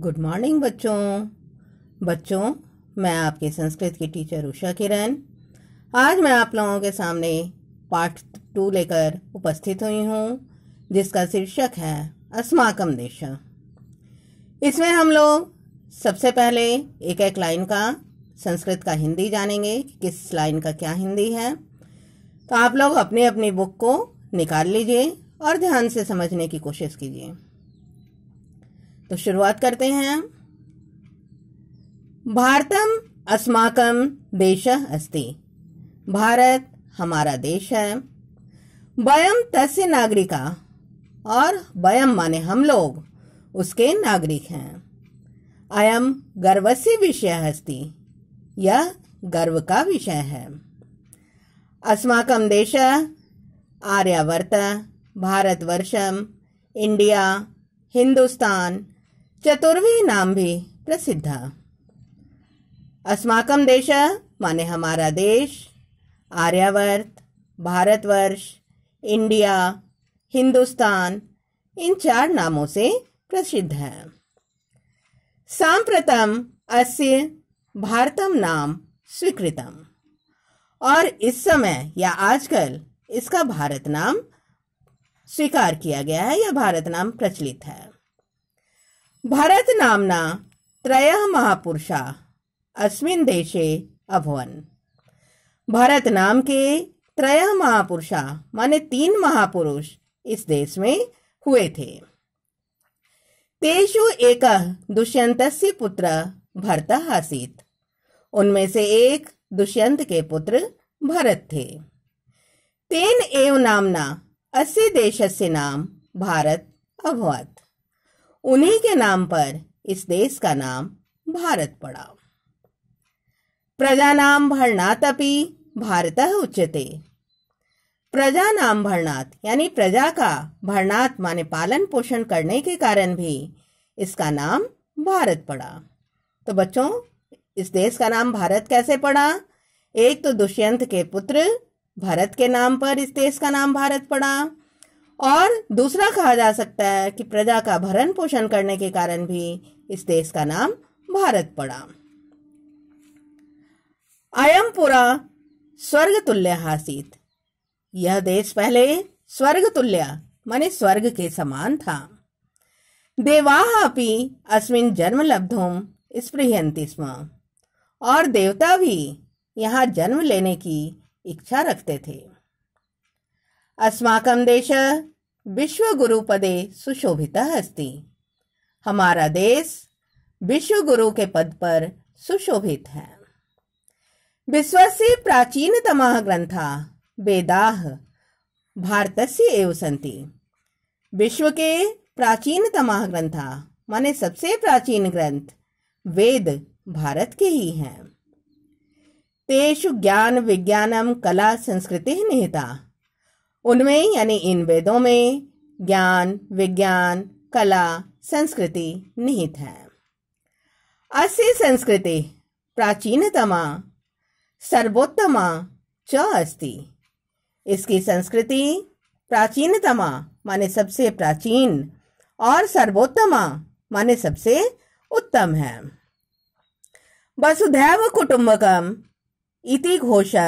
good morning बच्चों बच्चों मैं आपके संस्कृत की टीचर उषा किरण आज मैं आप लोगों के सामने पार्ट टू लेकर उपस्थित हुई हूँ जिसका शीर्षक है अस्माकम देश इसमें हम लोग सबसे पहले एक एक लाइन का संस्कृत का हिंदी जानेंगे कि किस लाइन का क्या हिंदी है तो आप लोग अपनी अपनी बुक को निकाल लीजिए और ध्यान से समझने की कोशिश कीजिए तो शुरुआत करते हैं भारतम अस्माकम देश अस्ति भारत हमारा देश है वयम तस्य नागरिका और वयम माने हम लोग उसके नागरिक हैं अयम गर्व से विषय अस्ति यह गर्व का विषय है अस्माक देश आर्यावर्त भारतवर्षम इंडिया हिंदुस्तान चतुर्वी नाम भी प्रसिद्ध अस्माकम देश माने हमारा देश आर्यावर्त भारतवर्ष इंडिया हिंदुस्तान इन चार नामों से प्रसिद्ध है सांप्रतम अस्य भारतम नाम स्वीकृतम और इस समय या आजकल इसका भारत नाम स्वीकार किया गया है या भारत नाम प्रचलित है नामना त्रय महापुरुषा अस्मिन देशे अभवन भारत नाम के त्रय महापुरुषा माने तीन महापुरुष इस देश में हुए थे तेषु एक दुष्यंत पुत्र भरत आसीत उनमें से एक दुष्यंत के पुत्र भरत थे तेन एव नामना अस्य देशस्य नाम भारत अभवत उन्हीं के नाम पर इस देश का नाम भारत पड़ा प्रजा नाम भरनाथ अपी भारत उच्चते प्रजा नाम भरनाथ यानी प्रजा का भरनाथ माने पालन पोषण करने के कारण भी इसका नाम भारत पड़ा तो बच्चों इस देश का नाम भारत कैसे पड़ा एक तो दुष्यंत के पुत्र भरत के नाम पर इस देश का नाम भारत पड़ा और दूसरा कहा जा सकता है कि प्रजा का भरण पोषण करने के कारण भी इस देश का नाम भारत पड़ा अयमपुरा स्वर्ग तुल्य हासित यह देश पहले स्वर्ग तुल्य माने स्वर्ग के समान था देवा अपि अस्मिन जन्म लब्धुम स्पृहयंती स्म और देवता भी यहाँ जन्म लेने की इच्छा रखते थे अस्माकम देश पदे सुशोभित अस्ति हमारा देश विश्वगुरु के पद पर सुशोभित है विश्व से प्राचीनतम ग्रन्थाः वेदाः भारत से सन्ती विश्व के प्राचीनतम ग्रंथा माने सबसे प्राचीन ग्रंथ वेद भारत के ही हैं तेषु ज्ञान विज्ञानम कला संस्कृति निहिता उनमें यानी इन वेदों में ज्ञान विज्ञान कला संस्कृति निहित है अस्य संस्कृति प्राचीनतमा सर्वोत्तमा च अस्ति इसकी संस्कृति प्राचीनतमा माने सबसे प्राचीन और सर्वोत्तमा माने सबसे उत्तम है वसुधैव कुटुंबकम इति घोषा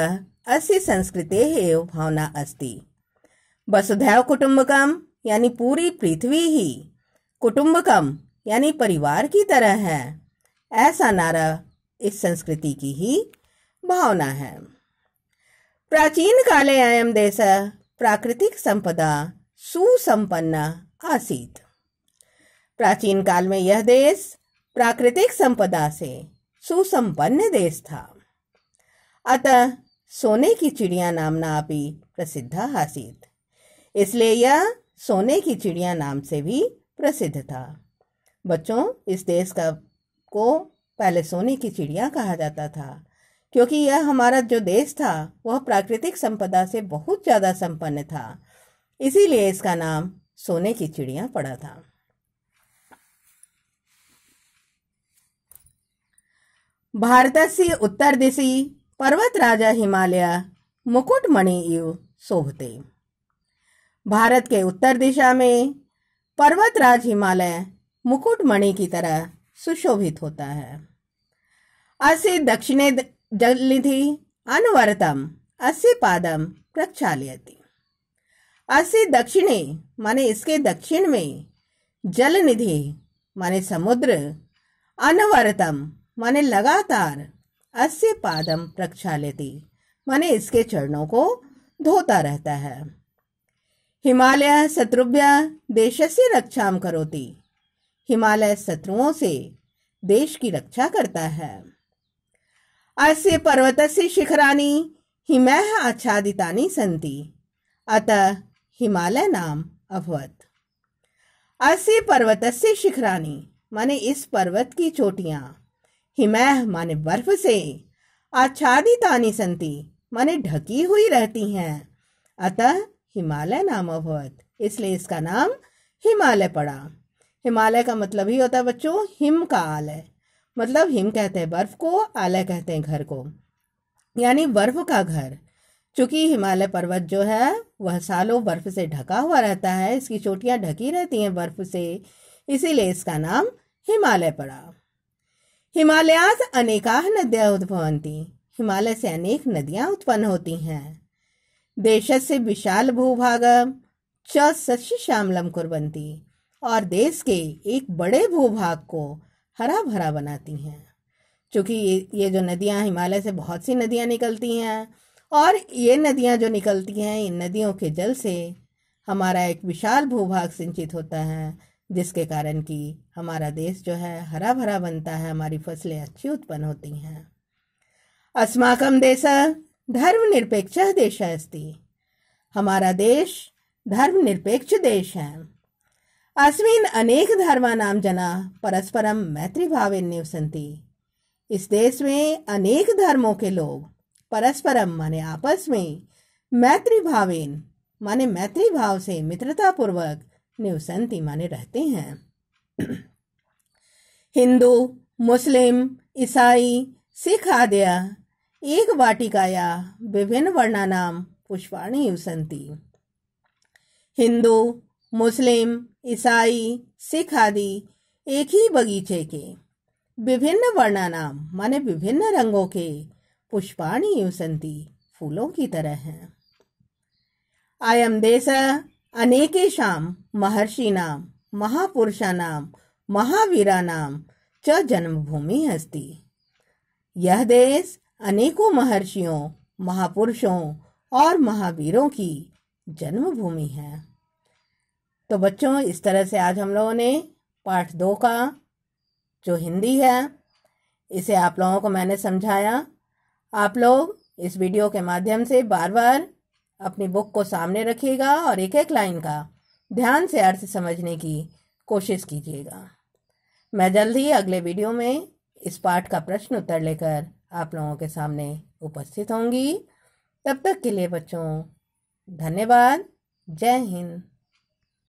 अस्य संस्कृते भावना अस्ति वसुधैव कुटुंबकम यानी पूरी पृथ्वी ही कुटुंबकम यानी परिवार की तरह है ऐसा नारा इस संस्कृति की ही भावना है प्राचीन काले अयम देश प्राकृतिक संपदा सुसंपन्न आसीत प्राचीन काल में यह देश प्राकृतिक संपदा से सुसंपन्न देश था अतः सोने की चिड़िया नामना अपनी प्रसिद्ध आसीत इसलिए यह सोने की चिड़िया नाम से भी प्रसिद्ध था बच्चों इस देश का को पहले सोने की चिड़िया कहा जाता था क्योंकि यह हमारा जो देश था वह प्राकृतिक संपदा से बहुत ज़्यादा संपन्न था इसीलिए इसका नाम सोने की चिड़िया पड़ा था भारत से उत्तर दिशी पर्वत राजा हिमालय मुकुटमणि इव शोभते भारत के उत्तर दिशा में पर्वतराज हिमालय मुकुटमणि की तरह सुशोभित होता है अस्य दक्षिणे जलनिधि अनवरतम अस्य पादम प्रक्षालयति अस्य दक्षिणे माने इसके दक्षिण में जल निधि माने समुद्र अनवरतम माने लगातार अस्य पादम प्रक्षालयति माने इसके चरणों को धोता रहता है हिमालय शत्रुभ्य देश से रक्षा करोति हिमालय शत्रुओं से देश की रक्षा करता है अस्य से शिखरानी हिम आच्छादिता सन्ति अतः हिमालय नाम अभवत अस्य से शिखरानी माने इस पर्वत की चोटियाँ हिमैह माने बर्फ से आच्छादितानी सन्ति माने ढकी हुई रहती हैं अतः हिमालय नाम अभवत इसलिए इसका नाम हिमालय पड़ा हिमालय का मतलब ही होता है बच्चों हिम का आलय मतलब हिम कहते हैं बर्फ को आलय कहते हैं घर को यानी बर्फ का घर चूंकि हिमालय पर्वत जो है वह सालों बर्फ से ढका हुआ रहता है इसकी चोटियां ढकी रहती हैं बर्फ से इसीलिए इसका नाम हिमालय पड़ा हिमालयास अनेका नदियाँ उद्भवंती हिमालय से अनेक नदियां उत्पन्न होती हैं देशस्य विशालभूभागं च सस्यश्यामलम बनती और देश के एक बड़े भूभाग को हरा भरा बनाती हैं क्योंकि ये ये जो नदियाँ हिमालय से बहुत सी नदियाँ निकलती हैं और ये नदियाँ जो निकलती हैं इन नदियों के जल से हमारा एक विशाल भूभाग सिंचित होता है जिसके कारण कि हमारा देश जो है हरा भरा बनता है हमारी फसलें अच्छी उत्पन्न होती हैं अस्माकम देश धर्मनिरपेक्ष देश अस्ति हमारा देश धर्मनिरपेक्ष देश है अस्मिन् अनेक जना परस्परम मैत्री मैत्रीभावेन निवसन्ति इस देश में अनेक धर्मों के लोग परस्परम माने आपस में मैत्री भावेन माने मैत्री भाव से मित्रता पूर्वक निवसंती माने रहते हैं हिंदू मुस्लिम ईसाई सिख आदि एक वाटिकाया विभिन्न वर्णानाम पुष्पाणी सन्ति हिंदू मुस्लिम ईसाई सिख आदि एक ही बगीचे के विभिन्न वर्णानाम माने विभिन्न रंगों के पुष्पाणी सन्ति फूलों की तरह हैं अयम देश अनेकेशाम नाम महावीरा नाम च जन्मभूमि अस्ति यह देश अनेकों महर्षियों महापुरुषों और महावीरों की जन्मभूमि है तो बच्चों इस तरह से आज हम लोगों ने पाठ दो का जो हिंदी है इसे आप लोगों को मैंने समझाया आप लोग इस वीडियो के माध्यम से बार बार अपनी बुक को सामने रखिएगा और एक एक लाइन का ध्यान से अर्थ समझने की कोशिश कीजिएगा मैं जल्द ही अगले वीडियो में इस पाठ का प्रश्न उत्तर लेकर आप लोगों के सामने उपस्थित होंगी तब तक के लिए बच्चों धन्यवाद जय हिंद